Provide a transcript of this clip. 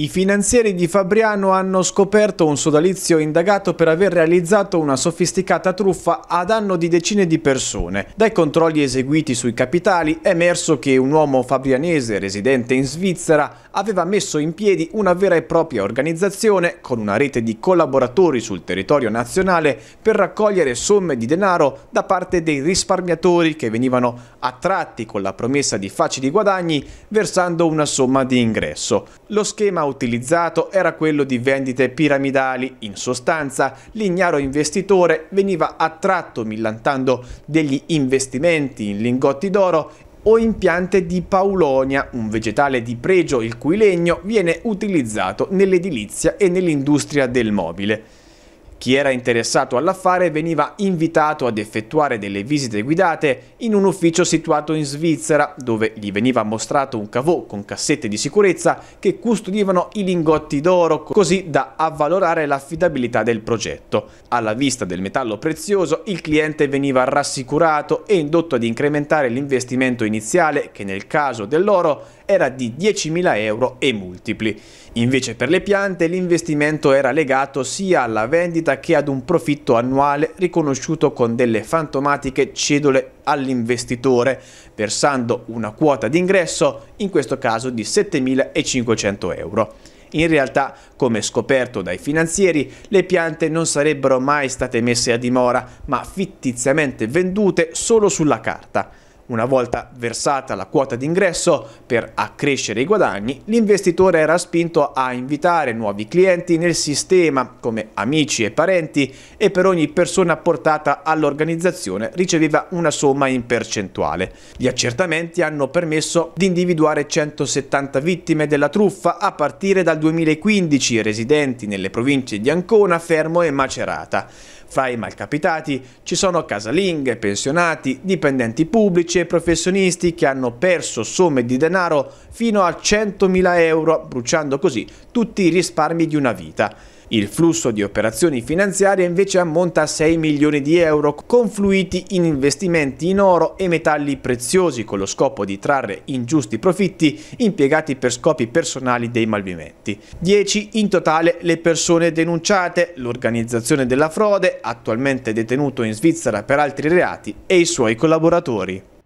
I finanzieri di Fabriano hanno scoperto un sodalizio indagato per aver realizzato una sofisticata truffa a danno di decine di persone. Dai controlli eseguiti sui capitali è emerso che un uomo fabrianese residente in Svizzera aveva messo in piedi una vera e propria organizzazione con una rete di collaboratori sul territorio nazionale per raccogliere somme di denaro da parte dei risparmiatori che venivano attratti con la promessa di facili guadagni versando una somma di ingresso. Lo schema utilizzato era quello di vendite piramidali. In sostanza, l'ignaro investitore veniva attratto millantando degli investimenti in lingotti d'oro o in piante di paulonia, un vegetale di pregio il cui legno viene utilizzato nell'edilizia e nell'industria del mobile. Chi era interessato all'affare veniva invitato ad effettuare delle visite guidate in un ufficio situato in Svizzera, dove gli veniva mostrato un cavò con cassette di sicurezza che custodivano i lingotti d'oro, così da avvalorare l'affidabilità del progetto. Alla vista del metallo prezioso, il cliente veniva rassicurato e indotto ad incrementare l'investimento iniziale, che nel caso dell'oro era di 10.000 euro e multipli. Invece per le piante l'investimento era legato sia alla vendita società che ad un profitto annuale riconosciuto con delle fantomatiche cedole all'investitore, versando una quota d'ingresso, in questo caso di 7.500 euro. In realtà, come scoperto dai finanzieri, le piante non sarebbero mai state messe a dimora, ma fittiziamente vendute solo sulla carta. Una volta versata la quota d'ingresso per accrescere i guadagni, l'investitore era spinto a invitare nuovi clienti nel sistema come amici e parenti e per ogni persona portata all'organizzazione riceveva una somma in percentuale. Gli accertamenti hanno permesso di individuare 170 vittime della truffa a partire dal 2015 residenti nelle province di Ancona, Fermo e Macerata. Fra i malcapitati ci sono casalinghe, pensionati, dipendenti pubblici e professionisti che hanno perso somme di denaro fino a 100.000 euro, bruciando così tutti i risparmi di una vita. Il flusso di operazioni finanziarie invece ammonta a 6 milioni di euro, confluiti in investimenti in oro e metalli preziosi con lo scopo di trarre ingiusti profitti impiegati per scopi personali dei malviventi. 10 in totale le persone denunciate, l'organizzazione della frode, attualmente detenuto in Svizzera per altri reati, e i suoi collaboratori.